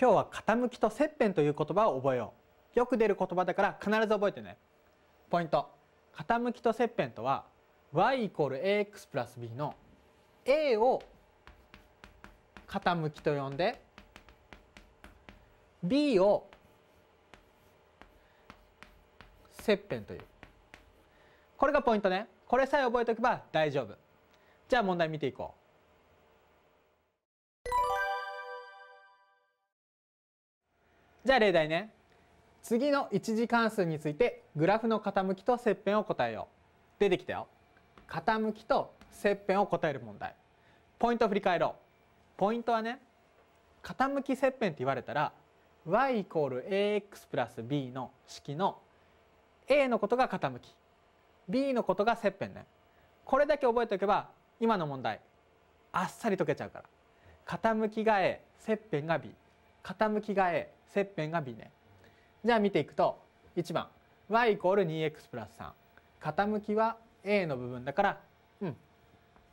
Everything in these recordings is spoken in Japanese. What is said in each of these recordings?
今日は傾きと切片という言葉を覚えようよく出る言葉だから必ず覚えてねポイント傾きと切片とは y イコール ax プラス b の a を傾きと呼んで b を切片というこれがポイントねこれさえ覚えておけば大丈夫じゃあ問題見ていこうじゃあ例題ね次の一次関数についてグラフの傾きと切片を答えよう出てきたよ傾きと切片を答える問題ポイント振り返ろうポイントはね傾き切片って言われたら y イコール ax プラス b の式の a のことが傾き b のことが切片ねこれだけ覚えておけば今の問題あっさり解けちゃうから傾きが a 切片が b 傾きが a 切片が微ねじゃあ見ていくと1番 y イコール 2x プラス3傾きは a の部分だからうん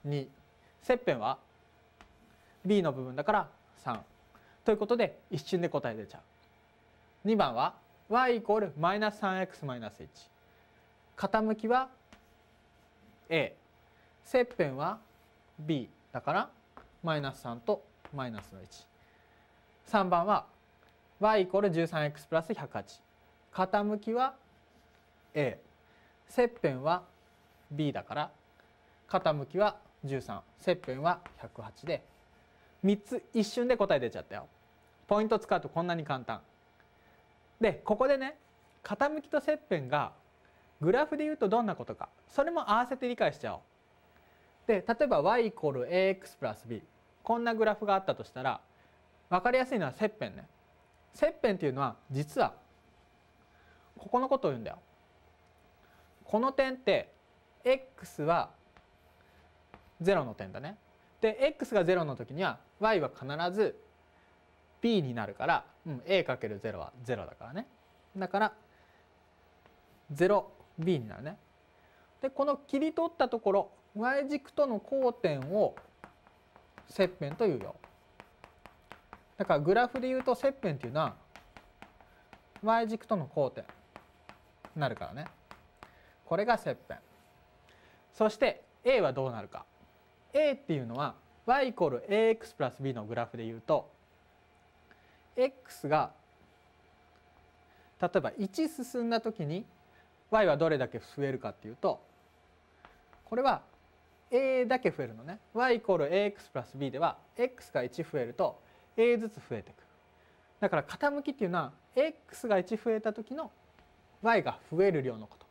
2切片は b の部分だから3ということで一瞬で答え出ちゃう2番は y イコールマイナス 3x-1 傾きは a 切片は b だからマイナス3とマイナスの13番は y イコール十三 x プラス百八。傾きは a 切片は b だから傾きは13切片は108で3つ一瞬で答え出ちゃったよ。ポイント使うとこんなに簡単。でここでね傾きと切片がグラフで言うとどんなことかそれも合わせて理解しちゃおう。で例えば y イコール ax プラス b こんなグラフがあったとしたら分かりやすいのは切片ね。切片っていうのは実はここのことを言うんだよ。この点って x は0の点だね。で x が0の時には y は必ず b になるから、うん、a×0 は0だからね。だから 0b になるね。でこの切り取ったところ y 軸との交点を切片というよ。だからグラフで言うと切片っていうのは y 軸との交点になるからねこれが切片そして a はどうなるか a っていうのは y イコール ax プラス b のグラフで言うと x が例えば1進んだ時に y はどれだけ増えるかっていうとこれは a だけ増えるのね y イコール ax プラス b では x が1増えると a ずつ増えていくだから傾きっていうのは x が1増えた時の y が増える量のこと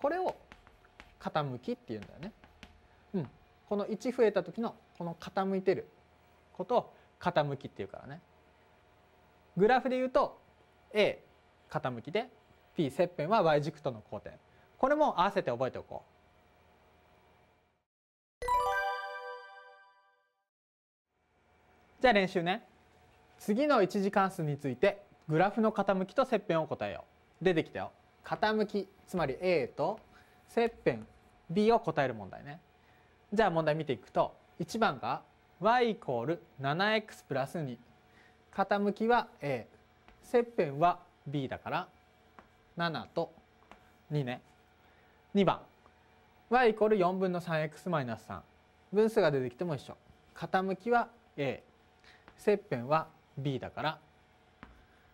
これを傾きっていうんだよね、うん、この1増えた時のこの傾いてることを傾きっていうからねグラフで言うと a 傾きで p 切片は y 軸との交点これも合わせて覚えておこうじゃあ練習ね次の1次関数についてグラフの傾きと切片を答えよう出てきたよ傾きつまり A と切片 B を答える問題ねじゃあ問題見ていくと1番が y イコール 7x プラス2傾きは A 切片は B だから7と2ね2番 y イコール4分の 3x マイナス3分数が出てきても一緒傾きは A 切片は b だから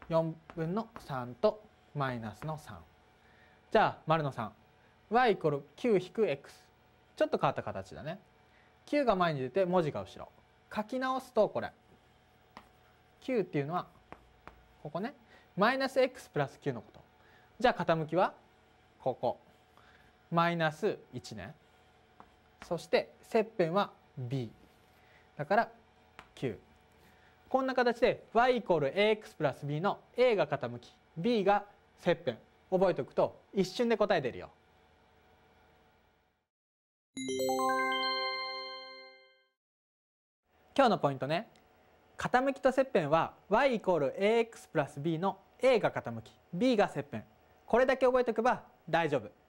4分の3とマイナスの3じゃあ丸の3 y イコール9引く x ちょっと変わった形だね9が前に出て文字が後ろ書き直すとこれ9っていうのはここねマイナス x プラス9のことじゃあ傾きはここマイナス1ねそして切片は b だから9こんな形で y イコール ax プラス b の a が傾き b が切片覚えておくと一瞬で答え出るよ。今日のポイントね傾きと切片は y イコール ax プラス b の a が傾き b が切片これだけ覚えておけば大丈夫。